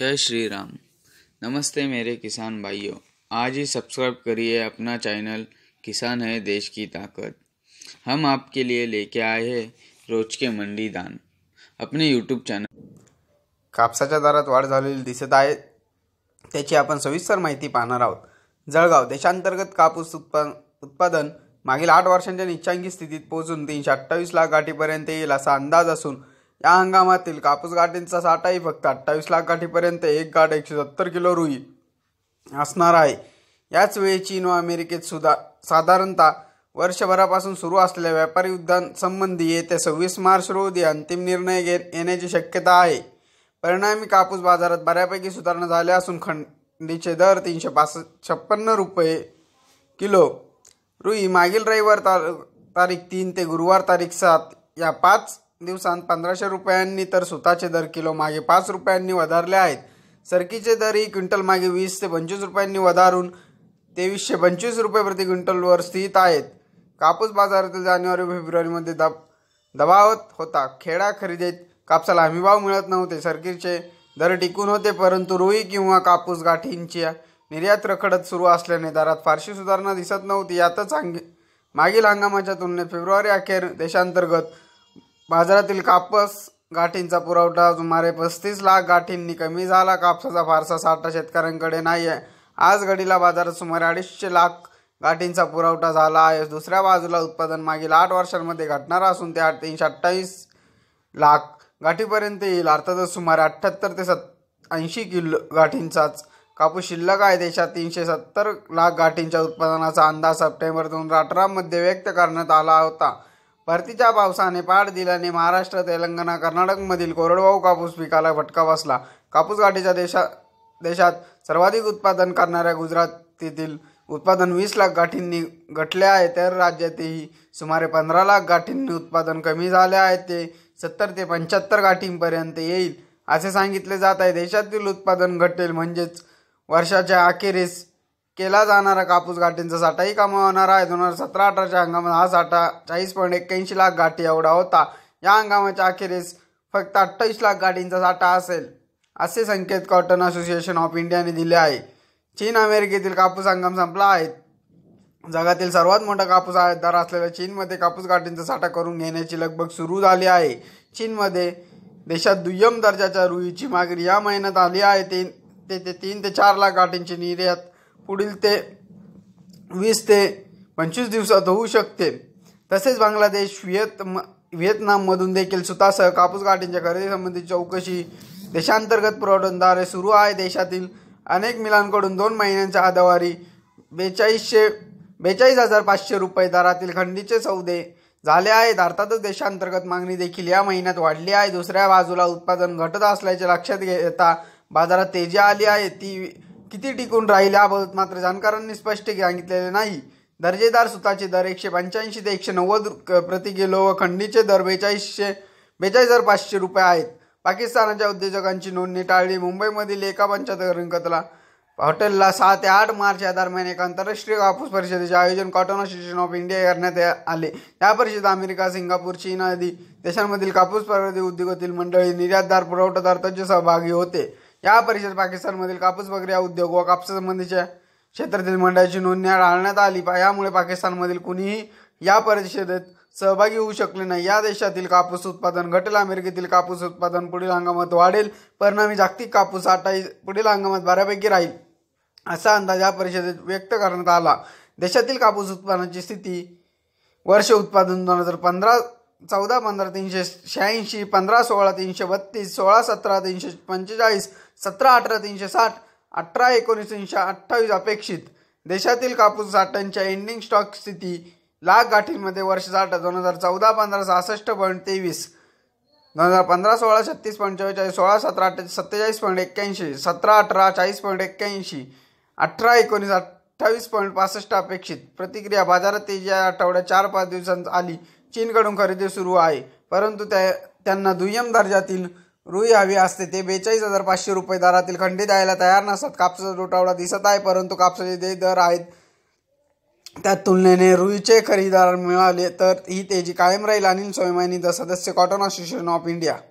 जय श्री राम नमस्ते मेरे किसान भाइयों आज ही सब्सक्राइब करिए अपना चैनल किसान है देश की ताकत हम आपके लिए लेके आए हैं रोज के मंडी दान अपने यूट्यूब चॅनल कापसाच्या दरात वाढ झालेली दिसत आहे त्याची आपण सविस्तर माहिती पाहणार आहोत जळगाव देशांतर्गत कापूस उत्पादन उत्पादन मागील आठ वर्षांच्या निच्छांकी स्थितीत पोहोचून तीनशे अठ्ठावीस लाख गाठीपर्यंत येईल असा अंदाज असून या हंगामातील कापूस गाठींचा साठाही फक्त अठ्ठावीस लाख गाठीपर्यंत एक गाठ एकशे सत्तर किलो रुई असणार आहे याच वेळी चीन व अमेरिकेत सुद्धा साधारणतः वर्षभरापासून सुरू असलेल्या व्यापारी युद्धांसंबंधी येत्या सव्वीस मार्च रोजी अंतिम निर्णय घे येण्याची शक्यता आहे परिणामी कापूस बाजारात बऱ्यापैकी सुधारणा झाल्या असून खंडीचे दर तीनशे पास छप्पन्न रुपये किलो रुई मागील रविवार तार तारीख तीन ते गुरुवार तारीख सात या पाच दिवसांत पंधराशे रुपयांनी तर सुताचे दर किलो मागे पाच रुपयांनी वधारले आहेत सरकीचे दरही क्विंटल मागे वीस ते पंचवीस रुपयांनी वधारून तेवीसशे पंचवीस रुपये प्रति क्विंटलवर स्थित आहेत कापूस बाजारातील जानेवारी फेब्रुवारीमध्ये दब दबावत होता खेडा खरेदीत कापसाला हमीभाव मिळत नव्हते सरकीचे दर टिकून होते परंतु रुई किंवा कापूस गाठींच्या निर्यात रखडत सुरू असल्याने दरात फारशी सुधारणा दिसत नव्हती यातच मागील हंगामाच्या तुलनेत फेब्रुवारी अखेर देशांतर्गत बाजारातील कापूस गाठींचा पुरवठा सुमारे पस्तीस लाख गाठींनी कमी झाला कापसाचा फारसा साठा शेतकऱ्यांकडे नाही आहे आज घडीला बाजारात सुमारे अडीचशे लाख गाठींचा पुरवठा झाला आहे दुसऱ्या बाजूला उत्पादन मागील आठ वर्षांमध्ये घटणार असून ते आठ तीनशे अठ्ठावीस लाख गाठीपर्यंत येईल अर्थातच सुमारे अठ्ठ्याहत्तर ते सत् ऐंशी किलो गाठींचाच कापूस शिल्लक आहे देशात तीनशे सत्तर लाख गाठींच्या उत्पादनाचा अंदाज सप्टेंबर दोन हजार अठरामध्ये व्यक्त करण्यात आला होता परतीच्या पावसाने पाठ दिल्याने महाराष्ट्र तेलंगणा कर्नाटकमधील कोरडवाहू कापूस पिकाला फटका बसला कापूस गाठीच्या देशा देशात सर्वाधिक उत्पादन करणाऱ्या गुजरातीतील उत्पादन वीस लाख गाठींनी घटले आहे तर राज्यातही सुमारे पंधरा लाख गाठींनी उत्पादन कमी झाले आहे ते सत्तर ते पंच्याहत्तर गाठींपर्यंत येईल असे सांगितले जात आहे देशातील उत्पादन घटेल म्हणजेच वर्षाच्या अखेरीस केला जाणारा कापूस गाठींचा साठाही कमावणार आहे दोन हजार सतरा अठराच्या हंगामात हा साठा चाळीस पॉईंट एक्क्याऐंशी लाख गाठी एवढा होता या हंगामाच्या अखेरीस फक्त अठ्ठावीस लाख गाठींचा साठा असेल असे संकेत कॉटन असोसिएशन ऑफ इंडियाने दिले आहे चीन अमेरिकेतील कापूस हंगाम संपला आहे जगातील सर्वात मोठा कापूस आयातदार असलेल्या चीनमध्ये कापूस गाठींचा साठा करून घेण्याची लगबग सुरू झाली आहे चीनमध्ये देशात दुय्यम दर्जाच्या रुईची मागणी या महिन्यात आली आहे तीन ते ते तीन ते चार लाख गाठींची निर्यात पुढील ते वीस ते पंचवीस दिवसात होऊ शकते तसेच बांगलादेश व्हिएत व्हिएतनाममधून देखील स्वतःसह कापूस गाठींच्या खरेदीसंबंधी चौकशी देशांतर्गत पुरवठ्याद्वारे सुरू आहे देशातील अनेक मिलांकडून दोन महिन्यांच्या आदवारी बेचाळीसशे बेचाळीस हजार पाचशे रुपये दरातील खंडीचे सौदे झाले आहेत अर्थातच देशांतर्गत मागणी देखील या महिन्यात वाढली आहे दुसऱ्या बाजूला उत्पादन घटत असल्याचे लक्षात घेता बाजारात तेजी आली आहे ती किती टिकून राहील याबाबत मात्र जाणकारांनी स्पष्ट सांगितलेले नाही दर्जेदार सुताचे दर एकशे पंच्याऐंशी ते एकशे नव्वद प्रति किलो व खंडीचे दर बेचाळीसशे बेचाळीस हजार पाचशे रुपये आहेत पाकिस्तानाच्या उद्योजकांची नोंदणी टाळली मुंबईमधील एका रंगतला हॉटेलला सहा ते आठ मार्च या दरम्यान एका आंतरराष्ट्रीय कापूस परिषदेचे आयोजन कॉटन असोसिएशन ऑफ इंडिया करण्यात आले या परिषदेत अमेरिका सिंगापूर चीन आदी देशांमधील कापूस प्रगती उद्योगातील मंडळी निर्यातदार पुरवठादार तज्ज्ञ सहभागी होते या परिषदेत पाकिस्तानमधील कापूस प्रक्रिया उद्योग व कापसासंबंधीच्या क्षेत्रातील मंडळाची नोंदणी टाळण्यात आली यामुळे पाकिस्तानमधील कुणीही या परिषदेत सहभागी होऊ शकले नाही या देशातील कापूस उत्पादन घटेल अमेरिकेतील कापूस उत्पादन पुढील हंगामात वाढेल परिणामी जागतिक कापूस आटाई पुढील हंगामात बऱ्यापैकी राहील असा अंदाज या परिषदेत व्यक्त करण्यात आला देशातील कापूस उत्पादनाची स्थिती वर्ष उत्पादन दोन हजार पंधरा चौदा पंधरा तीनशे शहाऐंशी पंधरा सोळा तीनशे बत्तीस सोळा सतरा तीनशे पंचेचाळीस सतरा अठरा तीनशे साठ अठरा एकोणीस तीनशे अठ्ठावीस अपेक्षित देशातील कापूस साठ्यांच्या एंडिंग स्टॉक स्थिती लाख गाठींमध्ये वर्ष साठ दोन हजार चौदा पंधरा सहासष्ट पॉईंट तेवीस दोन हजार पंधरा सोळा छत्तीस पॉईंट चव्वेचाळीस सोळा सतरा अठ्ठा सत्तेचाळीस पॉईंट एक्क्याऐंशी सतरा अठरा चाळीस पॉईंट एक्क्याऐंशी अठरा एकोणीस अठ्ठावीस पॉईंट पासष्ट अपेक्षित प्रतिक्रिया बाजारात तेजी आठवड्यात चार पाच दिवसांत आली चीनकडून खरेदी सुरू आहे परंतु त्या त्यांना दुय्यम दर्जातील रुई हवी असते ते बेचाळीस हजार पाचशे रुपये दरातील खंडी द्यायला तयार नसतात कापसाचा तुटवडा दिसत आहे परंतु कापसाचे जे दर आहेत त्या तुलनेने रुईचे खरेदीदार मिळाले तर ही तेजी कायम राहील अनिल स्वयंमानी द सदस्य कॉटन असोसिएशन ऑफ इंडिया